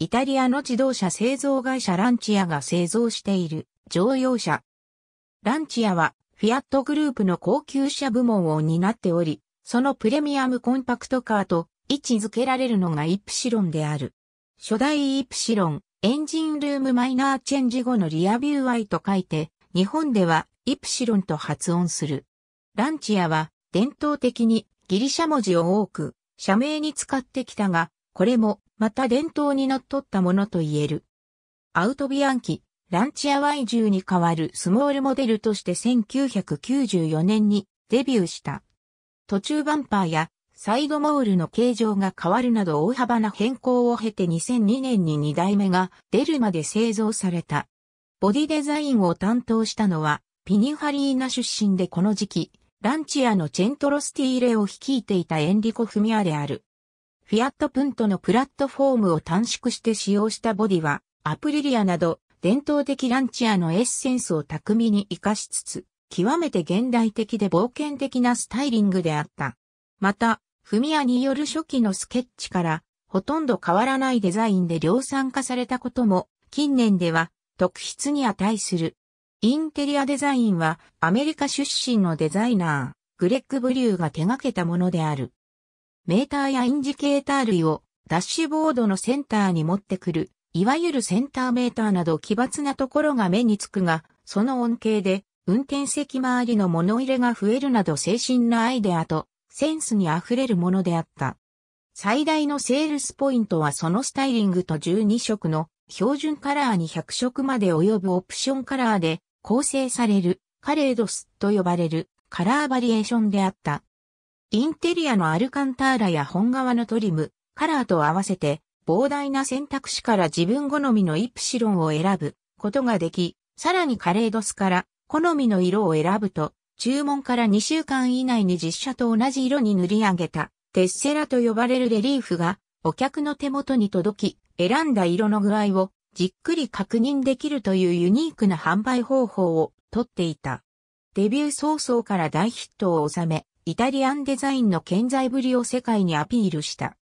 イタリアの自動車製造会社ランチアが製造している乗用車。ランチアはフィアットグループの高級車部門を担っており、そのプレミアムコンパクトカーと位置づけられるのがイプシロンである。初代イプシロン、エンジンルームマイナーチェンジ後のリアビューアイと書いて、日本ではイプシロンと発音する。ランチアは伝統的にギリシャ文字を多く社名に使ってきたが、これもまた伝統にのっとったものと言える。アウトビアンキ、ランチア Y10 に代わるスモールモデルとして1994年にデビューした。途中バンパーやサイドモールの形状が変わるなど大幅な変更を経て2002年に2代目が出るまで製造された。ボディデザインを担当したのはピニファリーナ出身でこの時期、ランチアのチェントロスティーレを率いていたエンリコ・フミアである。フィアットプントのプラットフォームを短縮して使用したボディは、アプリリアなど、伝統的ランチアのエッセンスを巧みに活かしつつ、極めて現代的で冒険的なスタイリングであった。また、フミヤによる初期のスケッチから、ほとんど変わらないデザインで量産化されたことも、近年では、特筆に値する。インテリアデザインは、アメリカ出身のデザイナー、グレッグ・ブリューが手掛けたものである。メーターやインジケーター類をダッシュボードのセンターに持ってくる、いわゆるセンターメーターなど奇抜なところが目につくが、その恩恵で運転席周りの物入れが増えるなど精神なアイデアとセンスに溢れるものであった。最大のセールスポイントはそのスタイリングと12色の標準カラーに100色まで及ぶオプションカラーで構成されるカレードスと呼ばれるカラーバリエーションであった。インテリアのアルカンターラや本革のトリム、カラーと合わせて、膨大な選択肢から自分好みのイプシロンを選ぶことができ、さらにカレードスから好みの色を選ぶと、注文から2週間以内に実写と同じ色に塗り上げたテッセラと呼ばれるレリーフがお客の手元に届き、選んだ色の具合をじっくり確認できるというユニークな販売方法をとっていた。デビュー早々から大ヒットを収め、イタリアンデザインの健在ぶりを世界にアピールした。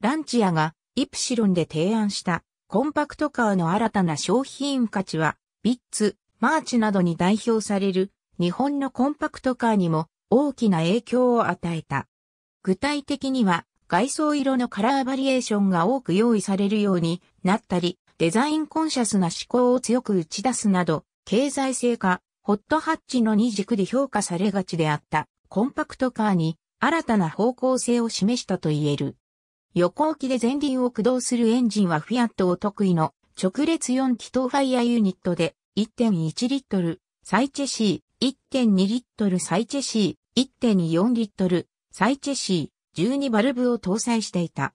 ランチアがイプシロンで提案したコンパクトカーの新たな商品価値は、ビッツ、マーチなどに代表される日本のコンパクトカーにも大きな影響を与えた。具体的には外装色のカラーバリエーションが多く用意されるようになったり、デザインコンシャスな思考を強く打ち出すなど、経済性化、ホットハッチの二軸で評価されがちであった。コンパクトカーに新たな方向性を示したと言える。横置きで前輪を駆動するエンジンはフィアットお得意の直列4気筒ファイアユニットで1.1リットルサイチェシー、1.2リットルサイチェシー、1.4リットルサイチェシー、12バルブを搭載していた。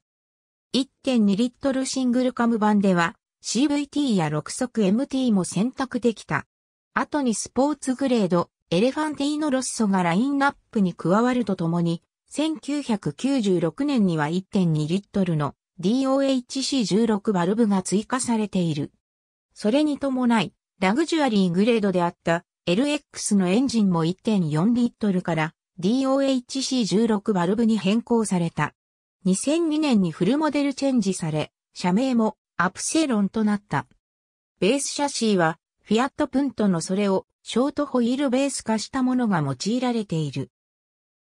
1.2リットルシングルカム版では CVT や6速 MT も選択できた。後にスポーツグレード、エレファンティーノ・ロッソがラインナップに加わるとともに、1996年には1.2リットルの DOHC16 バルブが追加されている。それに伴い、ラグジュアリーグレードであった LX のエンジンも1.4リットルから DOHC16 バルブに変更された。2002年にフルモデルチェンジされ、社名もアプセロンとなった。ベースシャシーはフィアットプントのそれをショートホイールベース化したものが用いられている。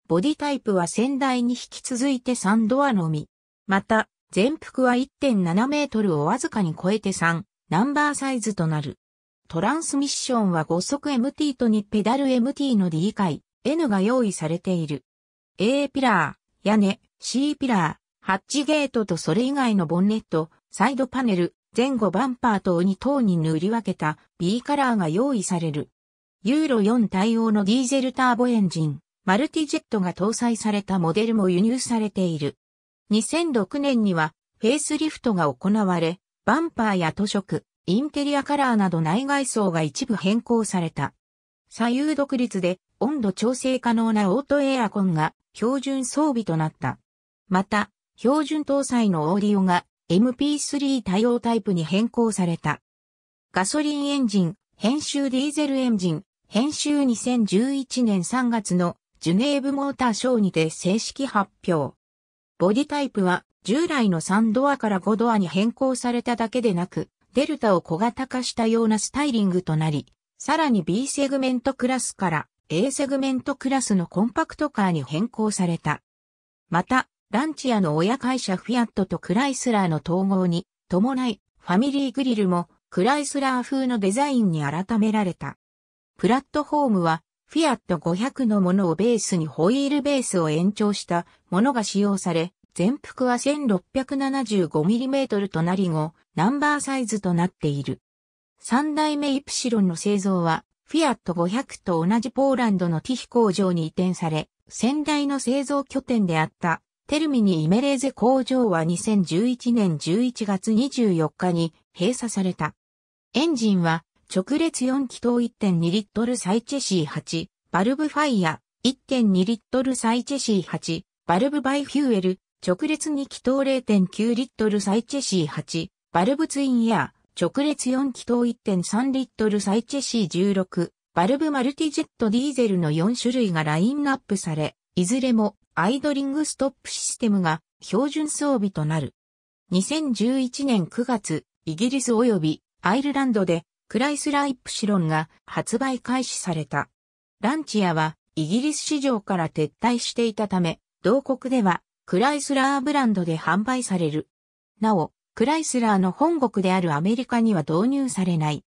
ボディタイプは先代に引き続いて3ドアのみ。また、全幅は1.7メートルをわずかに超えて3、ナンバーサイズとなる。トランスミッションは5速 MT と2ペダル MT の D 回 N が用意されている。A ピラー、屋根、C ピラー、ハッチゲートとそれ以外のボンネット、サイドパネル、前後バンパー等に等に塗り分けた B カラーが用意される。ユーロ4対応のディーゼルターボエンジン、マルティジェットが搭載されたモデルも輸入されている。2006年にはフェイスリフトが行われ、バンパーや塗色、インテリアカラーなど内外装が一部変更された。左右独立で温度調整可能なオートエアコンが標準装備となった。また、標準搭載のオーディオが MP3 対応タイプに変更された。ガソリンエンジン、編集ディーゼルエンジン、編集2011年3月のジュネーブモーターショーにて正式発表。ボディタイプは従来の3ドアから5ドアに変更されただけでなく、デルタを小型化したようなスタイリングとなり、さらに B セグメントクラスから A セグメントクラスのコンパクトカーに変更された。また、ランチアの親会社フィアットとクライスラーの統合に伴い、ファミリーグリルもクライスラー風のデザインに改められた。プラットフォームは、フィアット500のものをベースにホイールベースを延長したものが使用され、全幅は 1675mm となり後、ナンバーサイズとなっている。三代目イプシロンの製造は、フィアット500と同じポーランドのティヒ工場に移転され、先代の製造拠点であったテルミニイメレーゼ工場は2011年11月24日に閉鎖された。エンジンは直列4気筒1.2リットルサイチェシー8、バルブファイヤ1.2リットルサイチェシー8、バルブバイフューエル、直列2気筒0.9リットルサイチェシー8、バルブツインエア、直列4気筒1.3リットルサイチェシー16、バルブマルティジェットディーゼルの4種類がラインナップされ、いずれもアイドリングストップシステムが標準装備となる。2011年9月、イギリス及びアイルランドでクライスライプシロンが発売開始された。ランチアはイギリス市場から撤退していたため、同国ではクライスラーブランドで販売される。なお、クライスラーの本国であるアメリカには導入されない。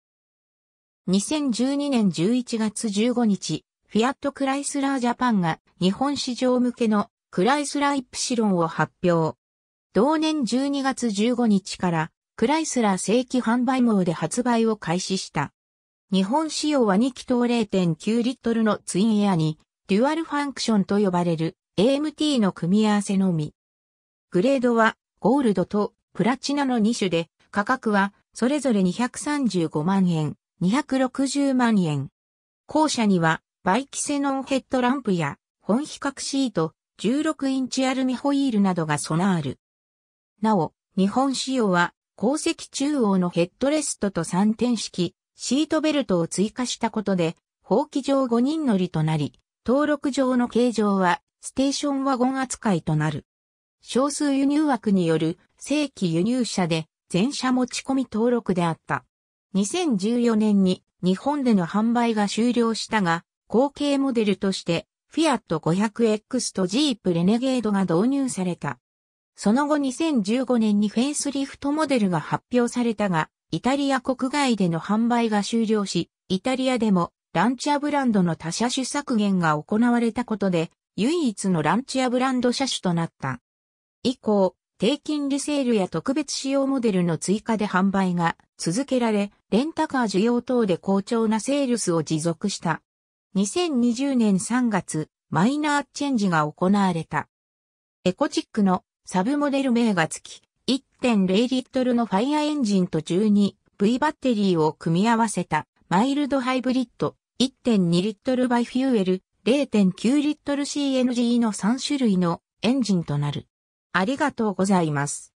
2012年11月15日、フィアット・クライスラー・ジャパンが日本市場向けのクライスラー・イプシロンを発表。同年12月15日からクライスラー正規販売網で発売を開始した。日本仕様は2気筒0.9リットルのツインエアに、デュアルファンクションと呼ばれる AMT の組み合わせのみ。グレードはゴールドとプラチナの2種で、価格はそれぞれ235万円、260万円。後者にはバイキセノンヘッドランプや本比較シート、16インチアルミホイールなどが備わる。なお、日本仕様は、鉱石中央のヘッドレストと3点式、シートベルトを追加したことで、法規上5人乗りとなり、登録上の形状は、ステーションワゴン扱いとなる。少数輸入枠による正規輸入車で全車持ち込み登録であった。2014年に日本での販売が終了したが、後継モデルとして、フィアット 500X とジープレネゲードが導入された。その後2015年にフェイスリフトモデルが発表されたが、イタリア国外での販売が終了し、イタリアでもランチャブランドの他車種削減が行われたことで、唯一のランチャブランド車種となった。以降、低金利セールや特別仕様モデルの追加で販売が続けられ、レンタカー需要等で好調なセールスを持続した。2020年3月、マイナーチェンジが行われた。エコチックのサブモデル名が付き、1.0リットルのファイアエンジンと 12V バッテリーを組み合わせたマイルドハイブリッド1.2リットルバイフューエル0.9リットル CNG の3種類のエンジンとなる。ありがとうございます。